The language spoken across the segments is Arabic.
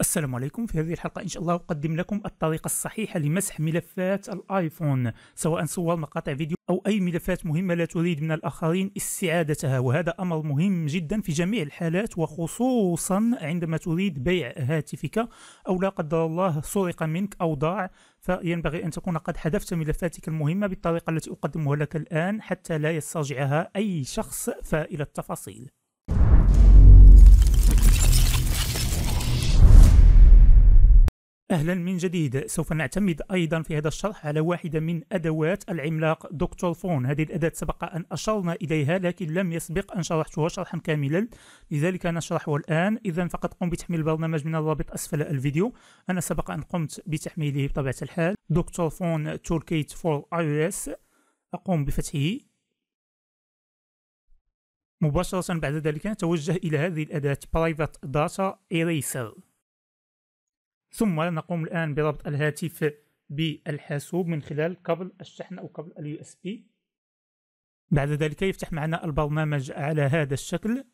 السلام عليكم في هذه الحلقة إن شاء الله أقدم لكم الطريقة الصحيحة لمسح ملفات الآيفون سواء صور مقاطع فيديو أو أي ملفات مهمة لا تريد من الآخرين استعادتها وهذا أمر مهم جدا في جميع الحالات وخصوصا عندما تريد بيع هاتفك أو لا قدر الله سرق منك أو ضاع فينبغي أن تكون قد حذفت ملفاتك المهمة بالطريقة التي أقدمها لك الآن حتى لا يسترجعها أي شخص فإلى التفاصيل أهلا من جديد سوف نعتمد أيضا في هذا الشرح على واحدة من أدوات العملاق دكتور فون هذه الأداة سبق أن أشرنا إليها لكن لم يسبق أن شرحتها شرحا كاملا لذلك نشرحه الآن إذا فقط قم بتحميل البرنامج من الرابط أسفل الفيديو أنا سبق أن قمت بتحميله بطبيعة الحال دكتور فون تولكيت فور آي اس أقوم بفتحه مباشرة بعد ذلك نتوجه إلى هذه الأداة Private Data Eraser ثم نقوم الآن بربط الهاتف بالحاسوب من خلال كابل الشحن أو كابل اليو اس بي بعد ذلك يفتح معنا البرنامج على هذا الشكل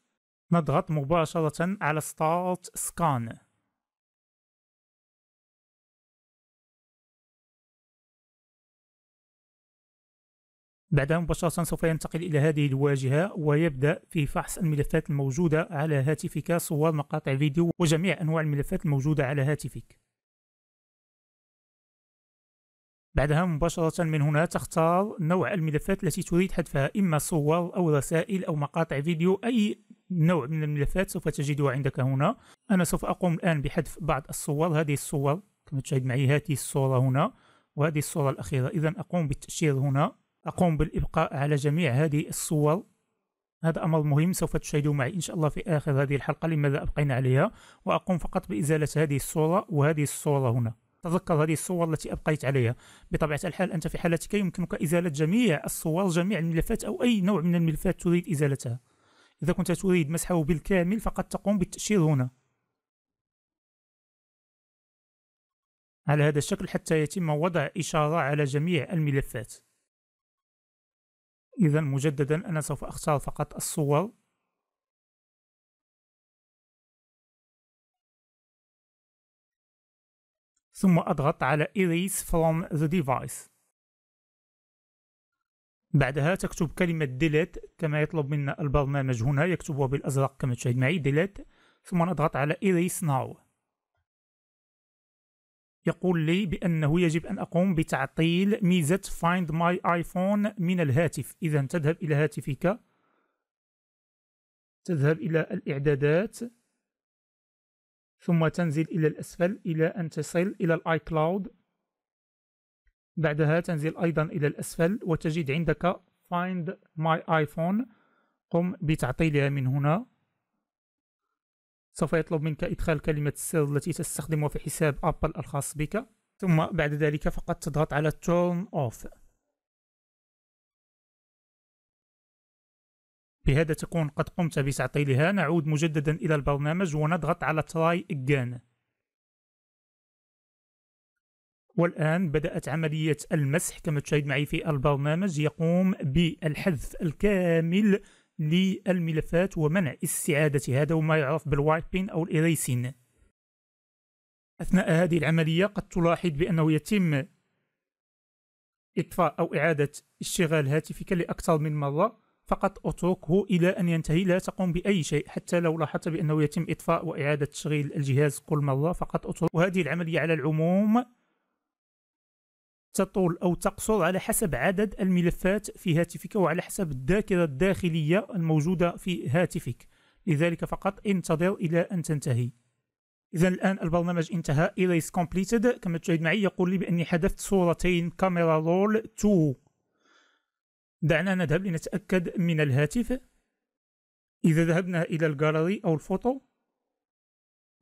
نضغط مباشرة على Start Scan بعدها مباشرة سوف ينتقل إلى هذه الواجهة ويبدأ في فحص الملفات الموجودة على هاتفك صور مقاطع فيديو وجميع أنواع الملفات الموجودة على هاتفك بعدها مباشرة من هنا تختار نوع الملفات التي تريد حذفها إما صور أو رسائل أو مقاطع فيديو أي نوع من الملفات سوف تجدها عندك هنا أنا سوف أقوم الآن بحذف بعض الصور هذه الصور كما تشاهد معي هذه الصورة هنا وهذه الصورة الأخيرة إذا أقوم بالتأشير هنا أقوم بالإبقاء على جميع هذه الصور هذا أمر مهم سوف تشاهدوا معي إن شاء الله في آخر هذه الحلقة لماذا أبقينا عليها وأقوم فقط بإزالة هذه الصورة وهذه الصورة هنا تذكر هذه الصور التي أبقيت عليها بطبيعة الحال أنت في حالتك يمكنك إزالة جميع الصور جميع الملفات أو أي نوع من الملفات تريد إزالتها إذا كنت تريد مسحه بالكامل فقط تقوم بالتأشير هنا على هذا الشكل حتى يتم وضع إشارة على جميع الملفات إذا مجددا أنا سوف أختار فقط الصور ثم أضغط على Erase from the device بعدها تكتب كلمة delete كما يطلب منا البرنامج هنا يكتبها بالأزرق كما تشاهد معي delete ثم نضغط على Erase now يقول لي بأنه يجب أن أقوم بتعطيل ميزة Find My iPhone من الهاتف إذا تذهب إلى هاتفك تذهب إلى الإعدادات ثم تنزل إلى الأسفل إلى أن تصل إلى الآي كلاود بعدها تنزل أيضا إلى الأسفل وتجد عندك Find My iPhone قم بتعطيلها من هنا سوف يطلب منك إدخال كلمة السر التي تستخدمها في حساب أبل الخاص بك ثم بعد ذلك فقط تضغط على Turn Off بهذا تكون قد قمت بتعطيلها نعود مجددا إلى البرنامج ونضغط على Try Again والآن بدأت عملية المسح كما تشاهد معي في البرنامج يقوم بالحذف الكامل للملفات ومنع استعادة هذا وما يعرف بالوايبين أو الإريسين أثناء هذه العملية قد تلاحظ بأنه يتم إطفاء أو إعادة اشتغال هاتفك لأكثر من مرة فقط اتركه إلى أن ينتهي لا تقوم بأي شيء حتى لو لاحظت بأنه يتم إطفاء وإعادة تشغيل الجهاز كل مرة فقط اتركه وهذه العملية على العموم تطول أو تقصر على حسب عدد الملفات في هاتفك وعلى حسب الذاكرة الداخلية الموجودة في هاتفك لذلك فقط انتظر إلى أن تنتهي إذا الآن البرنامج انتهى Erase Completed كما تشاهد معي يقول لي بأني حذفت صورتين كاميرا رول 2 دعنا نذهب لنتأكد من الهاتف إذا ذهبنا إلى الجاليري أو الفوتو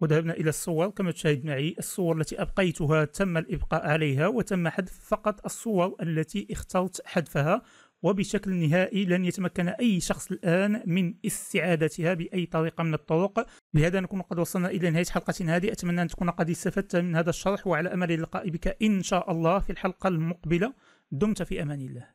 وذهبنا إلى الصور كما تشاهد معي الصور التي أبقيتها تم الإبقاء عليها وتم حذف فقط الصور التي اخترت حذفها وبشكل نهائي لن يتمكن أي شخص الآن من استعادتها بأي طريقة من الطرق بهذا نكون قد وصلنا إلى نهاية حلقتنا هذه أتمنى أن تكون قد استفدت من هذا الشرح وعلى أمل اللقاء بك إن شاء الله في الحلقة المقبلة دمت في أمان الله